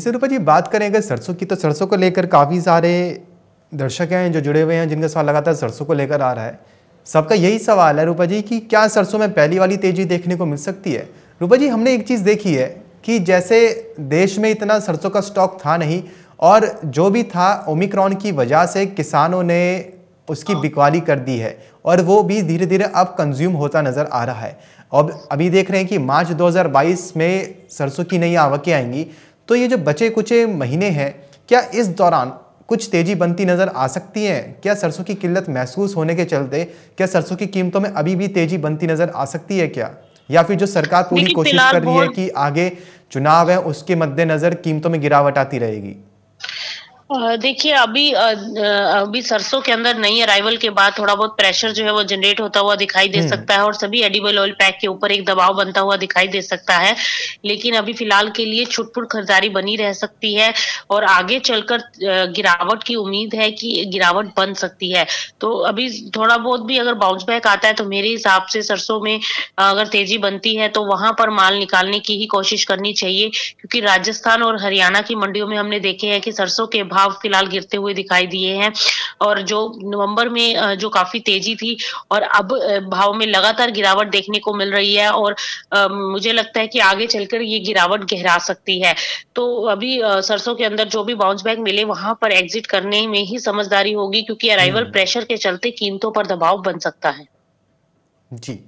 जी रूपा जी बात करें अगर सरसों की तो सरसों को लेकर काफ़ी सारे दर्शक हैं जो जुड़े हुए हैं जिनका सवाल लगातार सरसों को लेकर आ रहा है सबका यही सवाल है रूपा जी कि क्या सरसों में पहली वाली तेज़ी देखने को मिल सकती है रूपा जी हमने एक चीज़ देखी है कि जैसे देश में इतना सरसों का स्टॉक था नहीं और जो भी था ओमिक्रॉन की वजह से किसानों ने उसकी हाँ। बिकवाली कर दी है और वो भी धीरे धीरे अब कंज्यूम होता नज़र आ रहा है अब अभी देख रहे हैं कि मार्च 2022 में सरसों की नई आवकें आएंगी तो ये जो बचे कुचे महीने हैं क्या इस दौरान कुछ तेज़ी बनती नज़र आ सकती है क्या सरसों की किल्लत महसूस होने के चलते क्या सरसों की कीमतों में अभी भी तेज़ी बनती नज़र आ सकती है क्या या फिर जो सरकार पूरी कोशिश कर रही है कि आगे चुनाव है उसके मद्देनज़र कीमतों में गिरावट आती रहेगी देखिए अभी अभी सरसों के अंदर नई अराइवल के बाद थोड़ा बहुत प्रेशर जो है वो जनरेट होता हुआ दिखाई दे हम्म। सकता है और सभी एडिबल ऑयल पैक के ऊपर एक दबाव बनता हुआ दिखाई दे सकता है लेकिन अभी फिलहाल के लिए छुटपुट खरीदारी बनी रह सकती है और आगे चलकर गिरावट की उम्मीद है कि गिरावट बन सकती है तो अभी थोड़ा बहुत भी अगर बाउंस बैक आता है तो मेरे हिसाब से सरसों में अगर तेजी बनती है तो वहां पर माल निकालने की ही कोशिश करनी चाहिए क्योंकि राजस्थान और हरियाणा की मंडियों में हमने देखे हैं कि सरसों के भाव फिलहाल गिरते हुए दिखाई दिए हैं और जो नवंबर में जो काफी तेजी थी और अब भाव में लगातार गिरावट देखने को मिल रही है और मुझे लगता है कि आगे चलकर ये गिरावट गहरा सकती है तो अभी सरसों के अंदर जो भी बाउंस बैक मिले वहां पर एग्जिट करने में ही समझदारी होगी क्योंकि अराइवल प्रेशर हम्म। के चलते कीमतों पर दबाव बन सकता है जी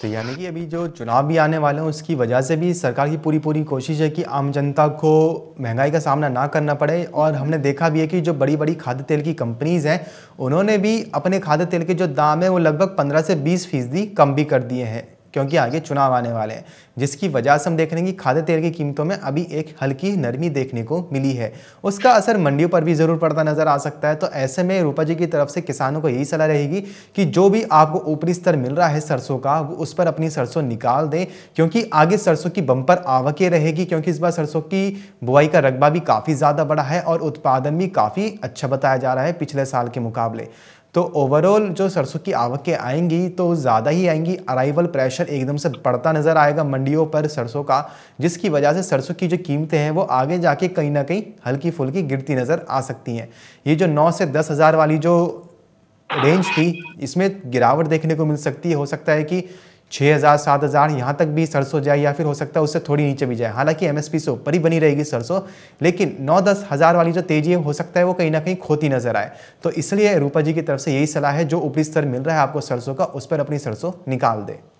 तो यानी कि अभी जो चुनाव भी आने वाले हैं उसकी वजह से भी सरकार की पूरी पूरी कोशिश है कि आम जनता को महंगाई का सामना ना करना पड़े और हमने देखा भी है कि जो बड़ी बड़ी खाद्य तेल की कंपनीज़ हैं उन्होंने भी अपने खाद्य तेल के जो दाम है वो लगभग पंद्रह से बीस फीसदी कम भी कर दिए हैं क्योंकि आगे चुनाव आने वाले हैं जिसकी वजह से हम देख रहे हैं कि खाद्य तेल की कीमतों में अभी एक हल्की नरमी देखने को मिली है उसका असर मंडियों पर भी ज़रूर पड़ता नज़र आ सकता है तो ऐसे में रूपा जी की तरफ से किसानों को यही सलाह रहेगी कि जो भी आपको ऊपरी स्तर मिल रहा है सरसों का उस पर अपनी सरसों निकाल दें क्योंकि आगे सरसों की बम्पर आवकें रहेगी क्योंकि इस बार सरसों की बुआई का रकबा भी काफ़ी ज़्यादा बड़ा है और उत्पादन भी काफ़ी अच्छा बताया जा रहा है पिछले साल के मुकाबले तो ओवरऑल जो सरसों की आवकें आएंगी तो ज़्यादा ही आएंगी अराइवल प्रेशर एकदम से बढ़ता नज़र आएगा मंडियों पर सरसों का जिसकी वजह से सरसों की जो कीमतें हैं वो आगे जाके कहीं ना कहीं हल्की फुल्की गिरती नज़र आ सकती हैं ये जो नौ से दस हज़ार वाली जो रेंज थी इसमें गिरावट देखने को मिल सकती है हो सकता है कि छः हज़ार सात हज़ार यहाँ तक भी सरसों जाए या फिर हो सकता है उससे थोड़ी नीचे भी जाए हालांकि एमएसपी से ऊपर ही बनी रहेगी सरसों लेकिन नौ दस हज़ार वाली जो तेज़ी हो सकता है वो कहीं ना कहीं खोती नजर आए तो इसलिए रूपा जी की तरफ से यही सलाह है जो ऊपरी स्तर मिल रहा है आपको सरसों का उस पर अपनी सरसों निकाल दें